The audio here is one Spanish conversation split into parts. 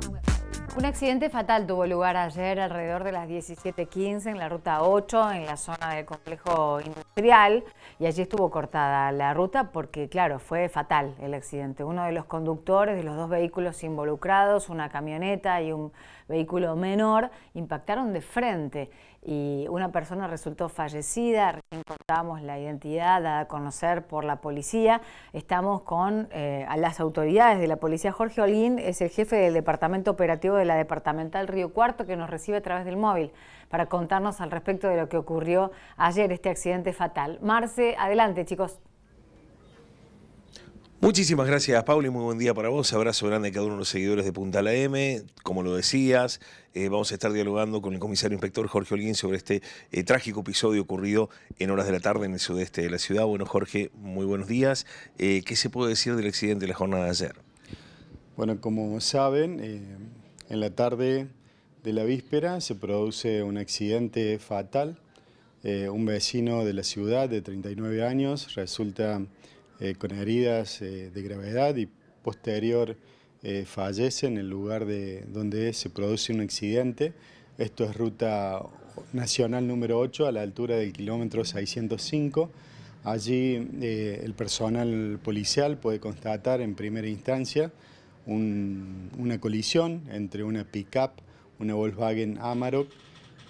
Bye. Un accidente fatal tuvo lugar ayer alrededor de las 17.15 en la ruta 8, en la zona del complejo industrial, y allí estuvo cortada la ruta porque, claro, fue fatal el accidente. Uno de los conductores de los dos vehículos involucrados, una camioneta y un vehículo menor, impactaron de frente y una persona resultó fallecida. Recién la identidad dada a conocer por la policía. Estamos con eh, a las autoridades de la policía. Jorge Olín es el jefe del Departamento Operativo de de la Departamental Río Cuarto, que nos recibe a través del móvil para contarnos al respecto de lo que ocurrió ayer, este accidente fatal. Marce, adelante, chicos. Muchísimas gracias, y Muy buen día para vos. Abrazo grande a cada uno de los seguidores de Punta la M. Como lo decías, eh, vamos a estar dialogando con el comisario inspector Jorge Olguín sobre este eh, trágico episodio ocurrido en horas de la tarde en el sudeste de la ciudad. Bueno, Jorge, muy buenos días. Eh, ¿Qué se puede decir del accidente de la jornada de ayer? Bueno, como saben, en la tarde de la víspera se produce un accidente fatal. Eh, un vecino de la ciudad de 39 años resulta eh, con heridas eh, de gravedad y posterior fallece en el lugar de donde se produce un accidente. Esto es ruta nacional número 8 a la altura del kilómetro 605. Allí el personal policial puede constatar en primera instancia una colisión entre una pickup, una Volkswagen Amarok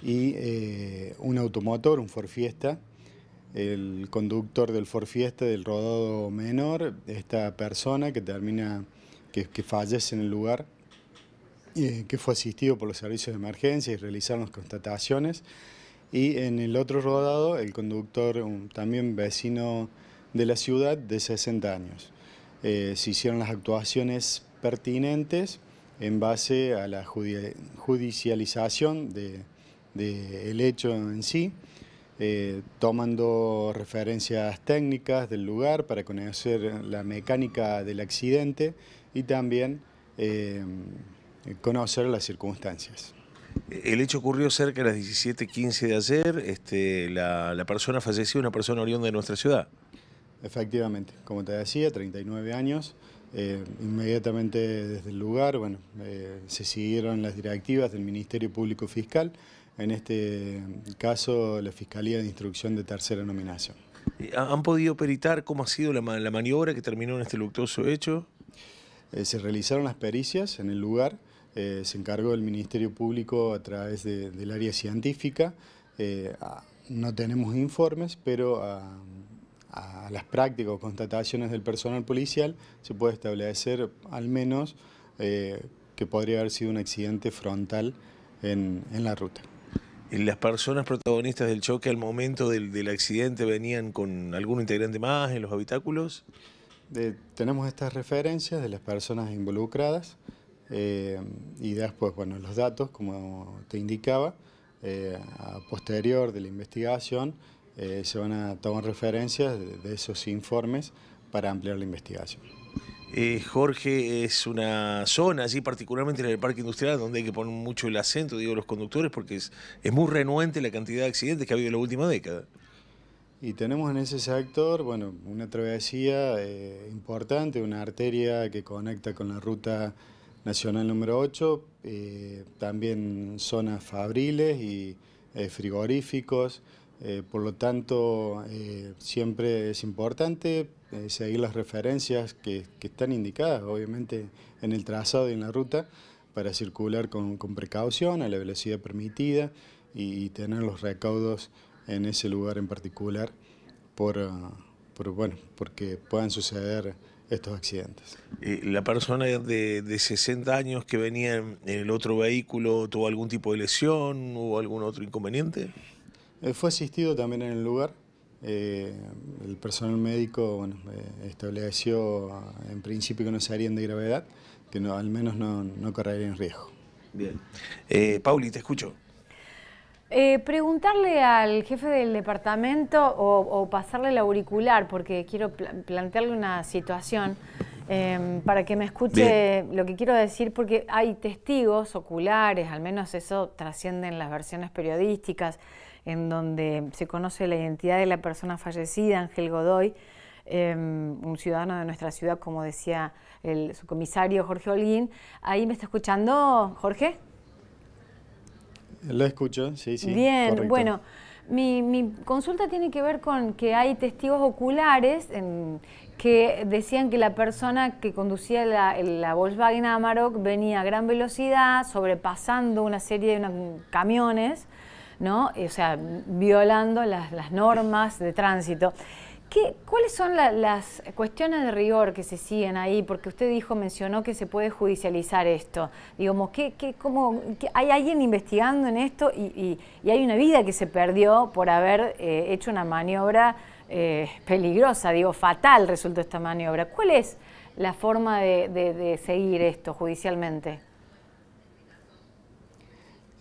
y eh, un automotor, un Ford Fiesta. El conductor del Ford Fiesta del rodado menor, esta persona que termina, que, que fallece en el lugar, eh, que fue asistido por los servicios de emergencia y realizaron las constataciones. Y en el otro rodado, el conductor, también vecino de la ciudad, de 60 años. Eh, se hicieron las actuaciones pertinentes en base a la judicialización del de, hecho en sí, eh, tomando referencias técnicas del lugar para conocer la mecánica del accidente y también eh, conocer las circunstancias. El hecho ocurrió cerca de las 17.15 de ayer. Este, la, la persona falleció, una persona oriunda de nuestra ciudad. Efectivamente, como te decía, 39 años, eh, inmediatamente desde el lugar, bueno, eh, se siguieron las directivas del Ministerio Público Fiscal, en este caso la Fiscalía de Instrucción de Tercera Nominación. Eh, ¿Han podido peritar cómo ha sido la, maniobra que terminó en este luctuoso hecho? se realizaron las pericias en el lugar, se encargó el Ministerio Público a través del área científica, no tenemos informes, pero... A, ah, a las prácticas o constataciones del personal policial, se puede establecer al menos eh, que podría haber sido un accidente frontal en, la ruta. ¿Y ¿Las personas protagonistas del choque al momento del, accidente venían con algún integrante más en los habitáculos? Eh, tenemos estas referencias de las personas involucradas eh, y después, bueno, los datos, como te indicaba, a posterior de la investigación, eh, se van a tomar referencias de esos informes para ampliar la investigación. Eh, Jorge, es una zona allí, particularmente en el parque industrial, donde hay que poner mucho el acento, digo, los conductores, porque es, es muy renuente la cantidad de accidentes que ha habido en la última década. Y tenemos en ese sector, bueno, una travesía eh, importante, una arteria que conecta con la ruta nacional número 8, también zonas fabriles y frigoríficos, eh, por lo tanto, eh, siempre es importante eh, seguir las referencias que, están indicadas, obviamente, en el trazado y en la ruta, para circular con, precaución, a la velocidad permitida y, tener los recaudos en ese lugar en particular, por, ah, bueno, porque puedan suceder estos accidentes. ¿La persona de, de, 60 años que venía en el otro vehículo tuvo algún tipo de lesión o algún otro inconveniente? Eh, fue asistido también en el lugar. Eh, el personal médico eh, estableció en principio que no se harían de gravedad, que al menos no, correrían riesgo. Bien. Pauli, te escucho. preguntarle al jefe del departamento o, pasarle el auricular, porque quiero plantearle una situación. Em, para que me escuche lo que quiero decir, porque hay testigos oculares, al menos eso trasciende en las versiones periodísticas, en donde se conoce la identidad de la persona fallecida, Ángel Godoy, em, un ciudadano de nuestra ciudad, como decía el, su comisario Jorge Holguín. ¿Ahí me está escuchando, Jorge? Lo escucho, sí, sí. Bien, bueno. Mi, consulta tiene que ver con que hay testigos oculares que decían que la persona que conducía la, Volkswagen Amarok venía a gran velocidad, sobrepasando una serie de camiones ¿no? O sea, violando las, normas de tránsito. ¿Qué, ¿Cuáles son las cuestiones de rigor que se siguen ahí? Porque usted dijo, mencionó que se puede judicializar esto. Digamos, ¿hay alguien investigando en esto y, hay una vida que se perdió por haber eh, hecho una maniobra eh, peligrosa, digo, fatal resultó esta maniobra? ¿Cuál es la forma de seguir esto judicialmente?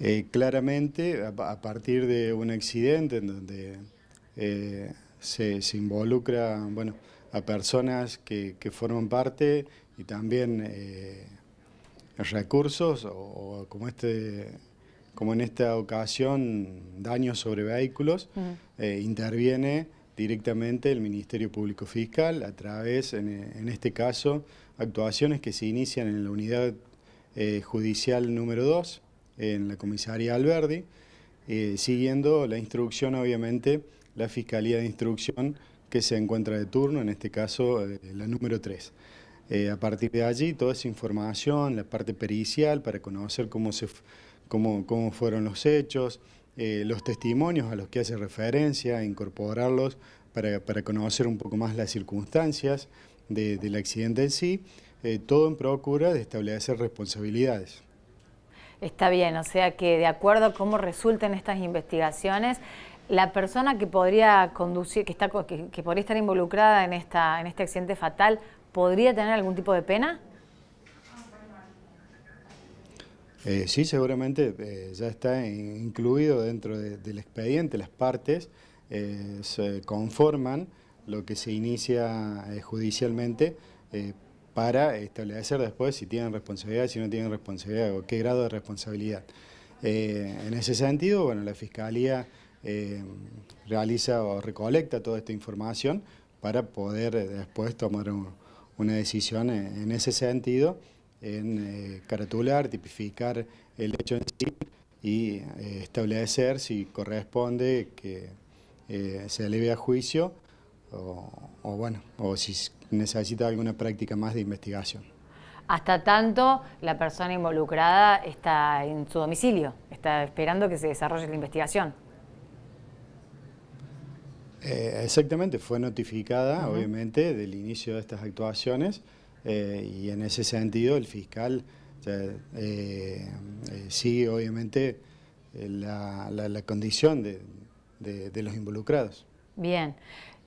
Eh, claramente, a, partir de un accidente en donde eh, se, involucra a personas que, forman parte y también eh, recursos, o, como, este, como en esta ocasión, daños sobre vehículos, interviene directamente el Ministerio Público Fiscal a través, en, en este caso, actuaciones que se inician en la unidad judicial número 2, en la comisaría Alberdi, eh, siguiendo la instrucción, obviamente, la Fiscalía de Instrucción que se encuentra de turno, en este caso eh, la número 3. Eh, a partir de allí, toda esa información, la parte pericial para conocer cómo, cómo, fueron los hechos, los testimonios a los que hace referencia, incorporarlos para, conocer un poco más las circunstancias del accidente en sí, todo en procura de establecer responsabilidades. Está bien, o sea que de acuerdo a cómo resulten estas investigaciones, la persona que podría conducir, que, estar involucrada en, esta, en este accidente fatal, ¿podría tener algún tipo de pena? Eh, sí, seguramente eh, ya está incluido dentro del expediente, las partes eh, se conforman lo que se inicia judicialmente para establecer después si tienen responsabilidad, si no tienen responsabilidad o qué grado de responsabilidad. Eh, en ese sentido, bueno, la Fiscalía eh, realiza o recolecta toda esta información para poder eh, después tomar una decisión en, ese sentido, en caratular, tipificar el hecho en sí y establecer si corresponde que se eleve a juicio o, o bueno, o si necesita alguna práctica más de investigación. Hasta tanto, la persona involucrada está en su domicilio, está esperando que se desarrolle la investigación. Eh, exactamente, fue notificada, obviamente, del inicio de estas actuaciones eh, y en ese sentido el fiscal eh, sigue, obviamente, la, condición de los involucrados. Bien.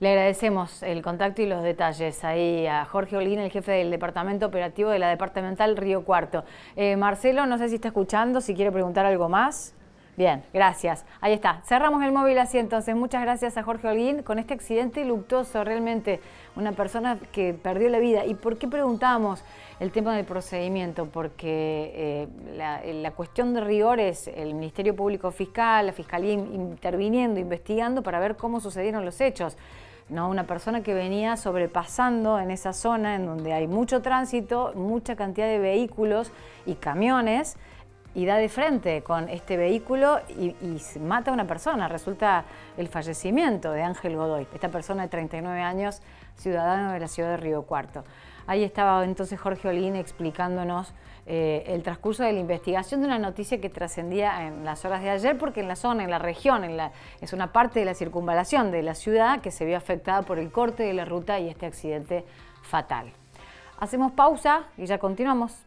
Le agradecemos el contacto y los detalles ahí a Jorge Olguín, el jefe del Departamento Operativo de la Departamental Río Cuarto. Eh, Marcelo, no sé si está escuchando, si quiere preguntar algo más. Bien, gracias. Ahí está. Cerramos el móvil así entonces. Muchas gracias a Jorge Holguín con este accidente luctuoso, realmente una persona que perdió la vida. ¿Y por qué preguntamos el tema del procedimiento? Porque eh, la, cuestión de rigor es el Ministerio Público Fiscal, la Fiscalía interviniendo, investigando para ver cómo sucedieron los hechos. ¿no? Una persona que venía sobrepasando en esa zona en donde hay mucho tránsito, mucha cantidad de vehículos y camiones y da de frente con este vehículo y, y, mata a una persona. Resulta el fallecimiento de Ángel Godoy, esta persona de 39 años, ciudadano de la ciudad de Río Cuarto. Ahí estaba entonces Jorge Olín explicándonos eh, el transcurso de la investigación de una noticia que trascendía en las horas de ayer, porque en la zona, en la región, es una parte de la circunvalación de la ciudad que se vio afectada por el corte de la ruta y este accidente fatal. Hacemos pausa y ya continuamos.